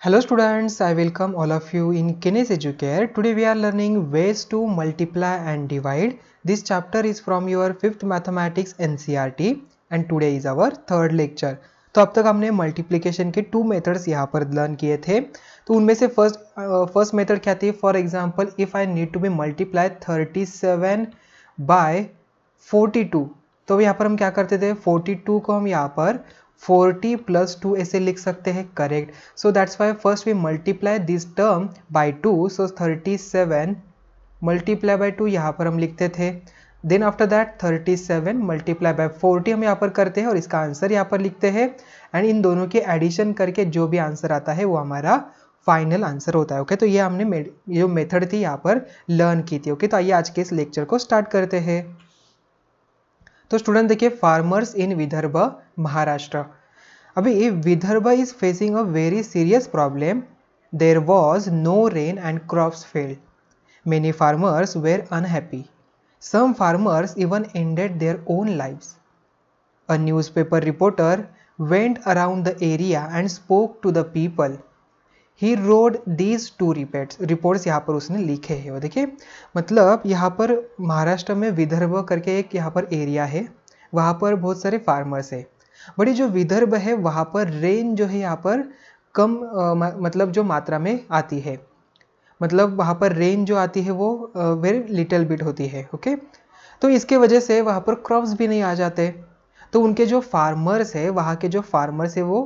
Hello students, I welcome all of you in Kines Educare. Today we are learning ways to multiply and divide. This chapter is from your 5th Mathematics NCRT and today is our third lecture. तो अब तक हमने multiplication के two methods यहाँ पर learn किए थे तो उनमें से फर्स्ट फर्स्ट मेथड क्या थी for example if I need to be multiply 37 by 42 तो यहाँ पर हम क्या करते थे 42 को हम यहाँ पर फोर्टी प्लस टू ऐसे लिख सकते हैं correct so that's why first we multiply this term by two so thirty seven multiply by two यहाँ पर हम लिखते थे then after that thirty seven multiply by forty हम यहाँ पर करते हैं और इसका आंसर यहाँ पर लिखते हैं एंड इन दोनों के एडिशन करके जो भी आंसर आता है वो हमारा फाइनल आंसर होता है ओके okay? तो ये हमने जो मेथड थी यहाँ पर लर्न की थी ओके okay? तो आइए आज के इस लेक्चर को स्टार्ट करते हैं तो स्टूडेंट देखिए फार्मर्स इन विदर्भ महाराष्ट्र अभी if Vidarbha is facing a very serious problem there was no rain and crop fail many farmers were unhappy some farmers even ended their own life a newspaper reporter went around the area and spoke to the people he wrote these two reports reports यहाँ पर उसने लिखे है वो देखिए मतलब यहाँ पर महाराष्ट्र में विदर्भ करके एक यहाँ पर एरिया है वहां पर बहुत सारे फार्मर्स है बट ये जो विदर्भ है वहाँ पर रेन जो है यहाँ पर कम मतलब जो मात्रा में आती है मतलब वहाँ पर रेन जो आती है वो वेरी लिटिल बिट होती है ओके तो इसके वजह से वहाँ पर क्रॉप्स भी नहीं आ जाते तो उनके जो फार्मर्स है वहाँ के जो फार्मर्स है वो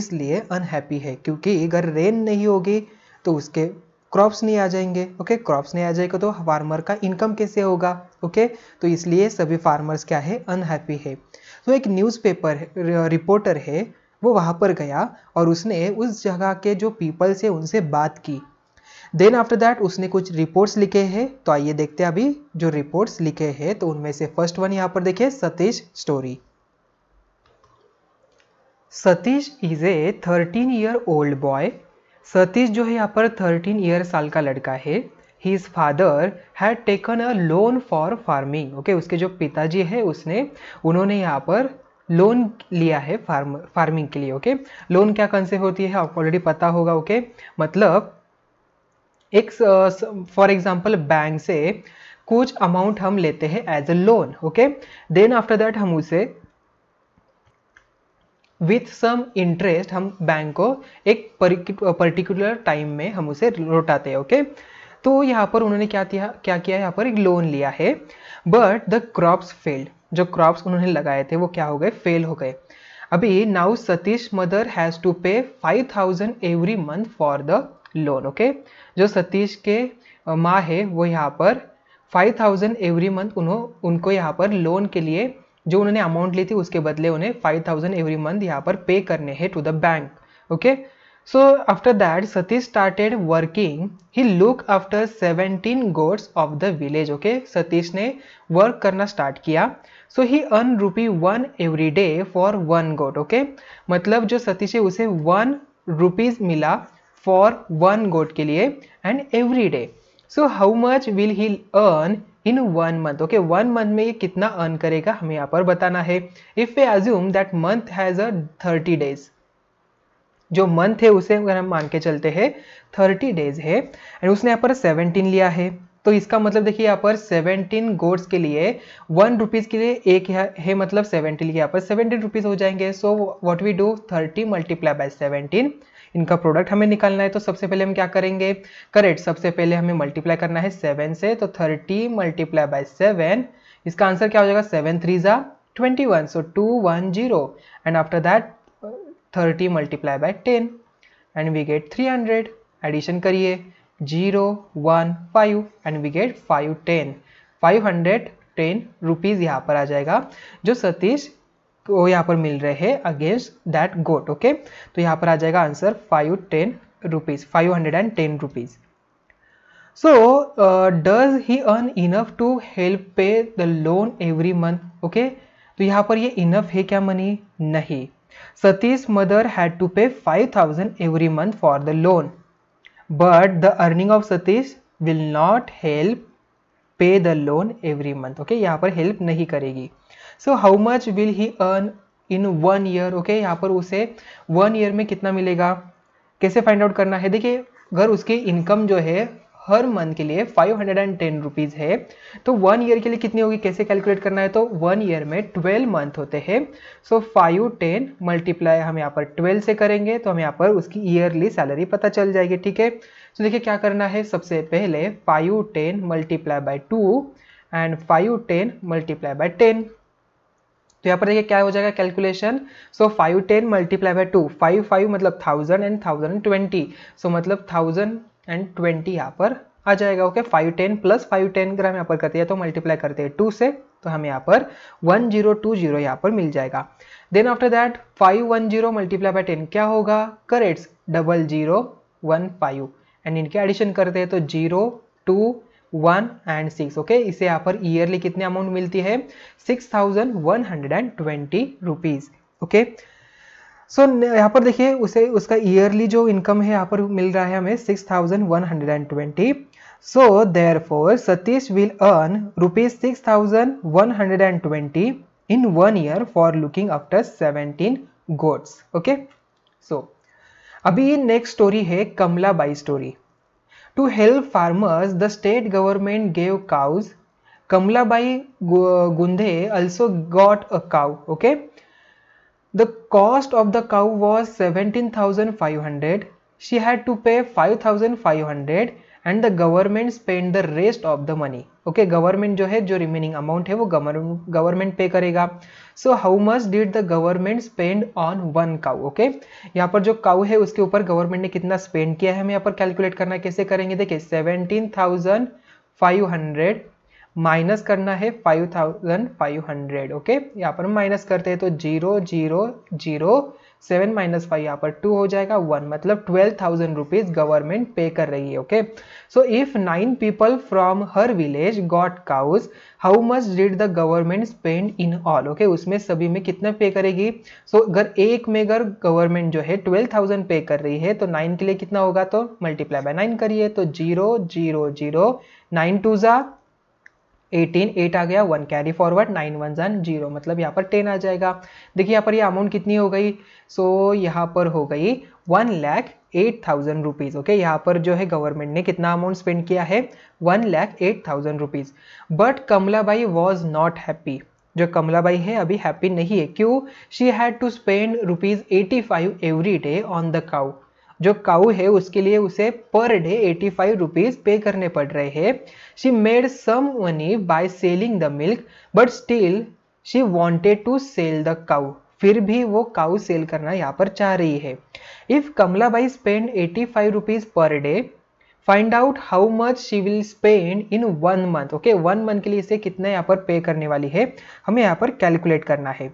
इसलिए अनहैप्पी है क्योंकि अगर रेन नहीं होगी तो उसके क्रॉप्स नहीं आ जाएंगे ओके क्रॉप्स नहीं आ जाएगा तो फार्मर का इनकम कैसे होगा ओके तो इसलिए सभी फार्मर्स क्या है अनहैप्पी है तो एक न्यूज़पेपर रिपोर्टर है वो वहाँ पर गया और उसने उस जगह के जो पीपल्स है उनसे बात की देन आफ्टर दैट उसने कुछ रिपोर्ट्स लिखे हैं तो आइए देखते हैं अभी जो रिपोर्ट्स लिखे हैं तो उनमें से फर्स्ट वन यहाँ पर देखिए Satish story Satish is a thirteen year old boy Satish जो है यहाँ पर थर्टीन ईयर साल का लड़का है his father had taken a loan for farming okay उसके जो पिताजी है उसने उन्होंने यहाँ पर लोन लिया है फार्म फार्मिंग के लिए ओके okay? लोन क्या कंसेप्ट होती है आपको ऑलरेडी पता होगा ओके okay? मतलब एक फॉर एग्जाम्पल बैंक से कुछ अमाउंट हम लेते हैं as a loan okay then after that हम उसे विथ सम इंटरेस्ट हम बैंक को एक पर्टिकुलर टाइम में हम उसे लौटाते हैं ओके तो यहाँ पर उन्होंने क्या किया क्या किया यहाँ पर एक लोन लिया है बट द क्रॉप्स फेल्ड जो क्रॉप्स उन्होंने लगाए थे वो क्या हो गए फेल हो गए अभी now Satish mother has to pay five thousand every month for the loan okay जो सतीश के माँ है वो यहाँ पर फाइव थाउजेंड एवरी मंथ उन्हों उनको यहाँ पर लोन के लिए जो उन्होंने अमाउंट ली थी उसके बदले उन्हें फाइव थाउजेंड एवरी मंथ यहाँ पर पे करने हैं to the bank okay so after that Satish started working he look after seventeen goats of the village okay Satish ने वर्क करना स्टार्ट किया so he earn rupee one every day for one goat okay मतलब जो सतीश है उसे one rupees मिला for one goat के लिए and every day so how much will he earn in one month okay one month में ये कितना अर्न करेगा हमें यहाँ पर बताना है if we assume that month has a thirty days जो मंथ है उसे अगर हम मान के चलते हैं थर्टी डेज है एंड उसने यहाँ पर सेवनटीन लिया है तो इसका मतलब देखिए यहाँ पर सेवनटीन गोड्स के लिए वन रुपीज़ के लिए एक है मतलब सेवनटीन लिए यहाँ पर सेवनटीन रुपीज़ हो जाएंगे so what we do thirty multiply by seventeen इनका प्रोडक्ट हमें निकालना है तो सबसे पहले हम क्या करेंगे करेक्ट सबसे पहले हमें मल्टीप्लाई करना है सेवन से तो थर्टी मल्टीप्लाई बाय सेवन इसका आंसर क्या हो जाएगा सेवन थ्री ज़ा twenty one so two one zero and after that thirty multiply by ten and we get three hundred addition करिए zero one five and we get five ten five hundred ten rupees यहाँ पर आ जाएगा जो सतीश वो यहाँ पर मिल रहे हैं अगेंस्ट दैट गोट ओके तो यहाँ पर आ जाएगा answer five ten rupees five hundred and ten rupees so does he earn enough to help pay the loan every month okay तो यहाँ पर ये इनफ है क्या मनी नहीं Satish mother had to pay five thousand every month for the loan but the earning of Satish will not help pay the loan every month okay यहाँ पर help नहीं करेगी so how much will he earn in one year okay यहाँ पर उसे one year में कितना मिलेगा कैसे फाइंड आउट करना है देखिए अगर उसकी इनकम जो है हर मंथ के लिए five hundred and ten rupees है तो वन ईयर के लिए कितनी होगी कैसे कैलकुलेट करना है तो वन ईयर में ट्वेल्व मंथ होते हैं सो फाइव टेन मल्टीप्लाई हम यहाँ पर ट्वेल्व से करेंगे तो हम यहाँ पर उसकी ईयरली सैलरी पता चल जाएगी ठीक है तो देखिए क्या करना है सबसे पहले five ten multiply by two and five ten multiply by ten तो यहाँ पर देखिए क्या हो जाएगा calculation so five ten multiply by two five five मतलब thousand and thousand and twenty so मतलब थाउजेंड एंड ट्वेंटी यहाँ पर आ जाएगा okay five ten plus five ten अगर हम यहाँ पर करते हैं तो मल्टीप्लाई करते हैं टू से तो हमें यहाँ पर वन जीरो टू जीरो यहाँ पर मिल जाएगा then after that five one zero multiply by ten क्या होगा करेट्स double zero one five and इनके एडिशन करते हैं तो zero two one and six okay इसे यहाँ पर ईयरली कितने अमाउंट मिलती है six thousand one hundred and twenty rupees okay so यहाँ पर देखिए उसे उसका ईयरली जो इनकम है यहाँ पर मिल रहा है हमें six thousand one hundred and twenty so therefore Satish will earn rupees six thousand one hundred and twenty in one year for looking after seventeen goats okay so अभी नेक्स्ट स्टोरी है Kamla Bai story To help farmers, the state government gave cows. Kamlabai Gunde also got a cow. Okay. The cost of the cow was 17,500. She had to pay 5,500 and the government spend the rest of the money okay government जो है जो remaining amount है वो government pay करेगा so how much did the government spend on one cow okay यहाँ पर जो cow है उसके ऊपर गवर्नमेंट ने कितना स्पेंड किया है हम यहाँ पर कैलकुलेट करना कैसे करेंगे देखिए seventeen thousand five hundred minus करना है five thousand five hundred okay यहाँ पर माइनस करते हैं तो zero zero zero seven minus five यहाँ पर टू हो जाएगा वन मतलब ट्वेल्व थाउजेंड रुपीज गवर्नमेंट पे कर रही है okay so if nine people from her village got cows how much did the government spend in all okay उसमें सभी में कितना पे करेगी सो so, अगर एक में अगर गवर्नमेंट जो है ट्वेल्व थाउजेंड पे कर रही है तो नाइन के लिए कितना होगा तो मल्टीप्लाई बाय नाइन करिए तो zero zero zero nine two ज़ा एटीन एट आ गया one carry forward nine one जन जीरो मतलब यहाँ पर टेन आ जाएगा देखिए यहाँ पर ये यह अमाउंट कितनी हो गई सो so, यहाँ पर हो गई one lakh eight thousand rupees okay यहाँ पर जो है गवर्नमेंट ने कितना अमाउंट स्पेंड किया है one lakh eight thousand rupees but Bai was not happy जो कमला बाई है अभी हैप्पी नहीं है क्यों she had to spend rupees eighty five every day on the cow जो काउ है उसके लिए उसे per day eighty five rupees पे करने पड़ रहे हैं she made some money by selling the milk but still she wanted to sell the cow फिर भी वो काउ सेल करना यहाँ पर चाह रही है if Kamla Bai spend eighty five rupees per day find out how much she will spend in one month okay one month के लिए इसे कितना यहाँ पर पे करने वाली है हमें यहाँ पर कैलकुलेट करना है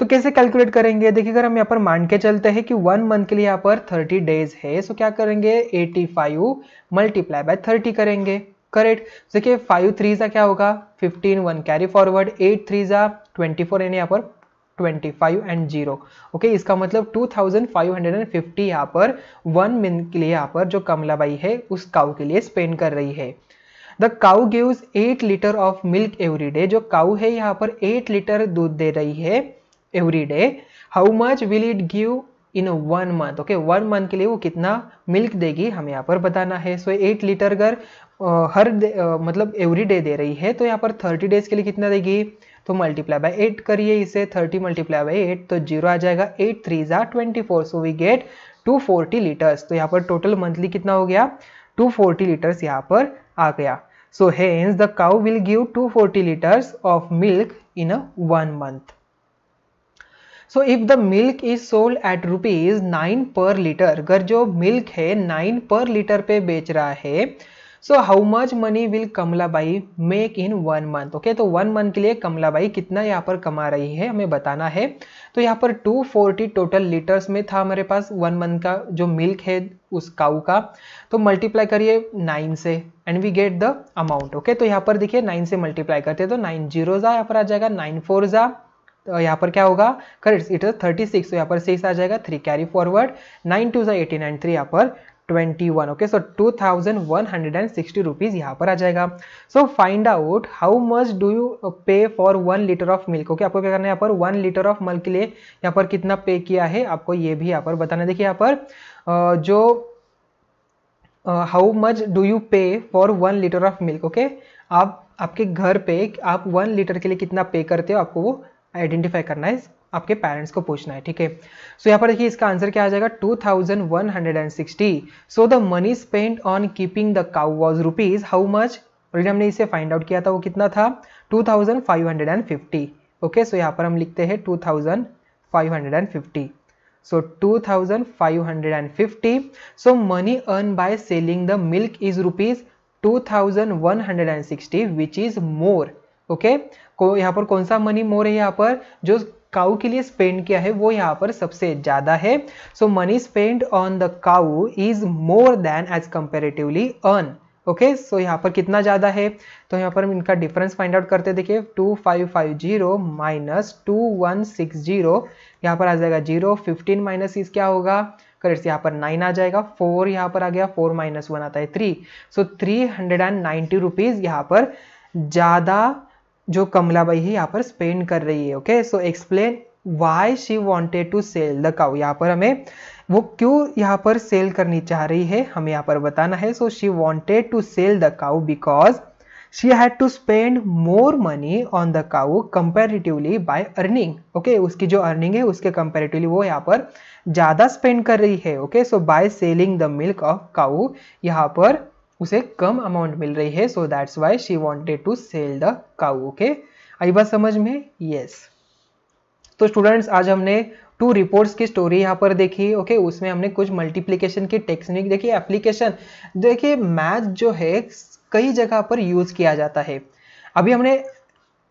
तो कैसे कैलकुलेट करेंगे देखिए अगर हम यहाँ पर मान के चलते हैं कि वन मंथ के लिए यहाँ पर थर्टी डेज है सो तो क्या करेंगे eighty five multiply by thirty करेंगे करेक्ट देखिए फाइव थ्री जा क्या होगा fifteen one carry forward eight three जा ट्वेंटी फोर यानी यहाँ पर twenty five and zero okay इसका मतलब two thousand five hundred and fifty यहाँ पर वन मिनट के लिए यहाँ पर जो कमला बाई है उस काउ के लिए स्पेंड कर रही है the cow gives eight litre of milk every day जो काउ है यहाँ पर एट लीटर दूध दे रही है every day how much will it give in one month okay one month के लिए वो कितना मिल्क देगी हमें यहाँ पर बताना है सो एट लीटर अगर हर आ, मतलब एवरी डे दे रही है तो यहाँ पर थर्टी डेज के लिए कितना देगी तो मल्टीप्लाई बाय एट करिए इसे थर्टी मल्टीप्लाई बाई एट तो जीरो आ जाएगा एट थ्री ज़ा twenty four so we get two forty litres तो यहाँ पर टोटल मंथली कितना हो गया टू फोर्टी लीटर्स यहाँ पर आ गया so hence the cow will give two forty litres of milk in a one month so if the milk is sold at rupees nine per litre अगर जो milk है नाइन पर लीटर पे बेच रहा है so how much money will Kamla Bai make in one month okay तो one month के लिए कमला बाई कितना यहाँ पर कमा रही है हमें बताना है तो यहाँ पर 240 टोटल लीटर्स में था हमारे पास वन मंथ का जो मिल्क है उस काउ का तो मल्टीप्लाई करिए नाइन से and we get the amount okay तो यहाँ पर देखिए नाइन से मल्टीप्लाई करते हैं तो नाइन जीरो जा यहाँ पर आ जाएगा नाइन फोर जा तो यहाँ पर क्या होगा correct it is thirty six यहाँ पर सिक्स आ जाएगा three carry forward nine two ज़ा एटी नाइन थ्री यहाँ पर twenty one okay so two thousand one hundred and sixty rupees यहाँ पर आ जाएगा so find out how much do you pay for one litre of milk okay आपको क्या करना है यहाँ पर वन लीटर ऑफ मिल्क के लिए यहाँ पर कितना पे किया है आपको ये भी यहाँ पर बताना देखिए यहाँ पर जो how much do you pay for one litre of milk okay आप आपके घर पे आप वन लीटर के लिए कितना पे करते हो आपको वो आइडेंटिफाई करना है आपके पेरेंट्स को पूछना है ठीक है सो यहाँ पर देखिए इसका आंसर क्या आ जाएगा 2160 so the money spend on keeping the cow was rupees how much already हमने इसे फाइंड आउट किया था वो कितना था 2550 ओके सो यहाँ पर हम लिखते हैं 2550 so so, 2550 so money earn by selling the milk is rupees 2160 which is more okay को यहाँ पर कौन सा मनी मोर है यहाँ पर जो काउ के लिए स्पेंड किया है वो यहाँ पर सबसे ज़्यादा है so money spend on the cow is more than as comparatively earn okay so यहाँ पर कितना ज़्यादा है तो यहाँ पर हम इनका डिफरेंस फाइंड आउट करते देखिए two five five zero minus two one six zero यहाँ पर आ जाएगा जीरो फिफ्टीन माइनस इज क्या होगा करेक्ट यहाँ पर नाइन आ जाएगा फोर यहाँ पर आ गया फोर माइनस वन आता है three so three hundred and ninety rupees यहाँ पर ज़्यादा जो कमलाबाई है यहाँ पर स्पेंड कर रही है okay so explain why she wanted to sell the cow यहाँ पर हमें वो क्यों यहाँ पर सेल करनी चाह रही है हमें यहाँ पर बताना है so she wanted to sell the cow because she had to spend more money on the cow comparatively by earning okay उसकी जो earning है उसके comparatively वो यहाँ पर ज़्यादा spend कर रही है okay so by selling the milk of cow यहाँ पर उसे कम अमाउंट मिल रही है so that's why she wanted to sell the cow okay आई बात समझ में यस yes. तो स्टूडेंट्स आज हमने टू रिपोर्ट्स की स्टोरी यहाँ पर देखी ओके okay? उसमें हमने कुछ मल्टीप्लीकेशन की टेक्निक देखी एप्लीकेशन देखिए मैथ जो है कई जगह पर यूज़ किया जाता है अभी हमने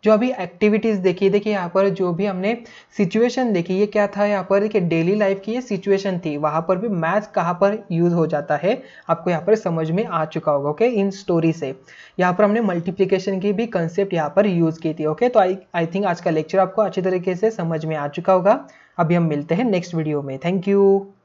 जो अभी एक्टिविटीज़ देखी देखिए यहाँ पर जो भी हमने सिचुएशन देखी ये क्या था यहाँ पर देखिए डेली लाइफ की ये सिचुएशन थी वहाँ पर भी मैथ कहाँ पर यूज़ हो जाता है आपको यहाँ पर समझ में आ चुका होगा ओके इन स्टोरी से यहाँ पर हमने मल्टीप्लीकेशन की भी कंसेप्ट यहाँ पर यूज़ की थी ओके तो आई आई थिंक आज का लेक्चर आपको अच्छी तरीके से समझ में आ चुका होगा अभी हम मिलते हैं नेक्स्ट वीडियो में थैंक यू